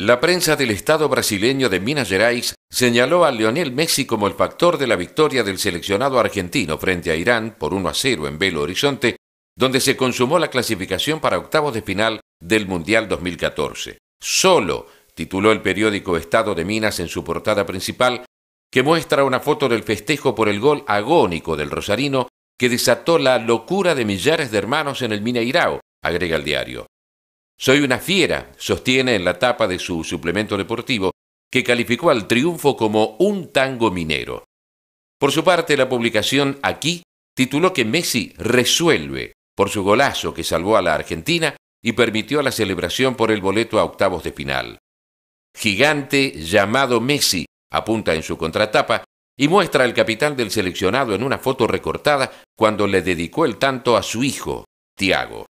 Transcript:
La prensa del Estado brasileño de Minas Gerais señaló a Lionel Messi como el factor de la victoria del seleccionado argentino frente a Irán por 1 a 0 en Belo Horizonte, donde se consumó la clasificación para octavos de final del Mundial 2014. Solo, tituló el periódico Estado de Minas en su portada principal, que muestra una foto del festejo por el gol agónico del Rosarino que desató la locura de millares de hermanos en el Mineirao, agrega el diario. Soy una fiera, sostiene en la tapa de su suplemento deportivo, que calificó al triunfo como un tango minero. Por su parte, la publicación Aquí tituló que Messi resuelve por su golazo que salvó a la Argentina y permitió la celebración por el boleto a octavos de final. Gigante llamado Messi, apunta en su contratapa, y muestra al capitán del seleccionado en una foto recortada cuando le dedicó el tanto a su hijo, Tiago.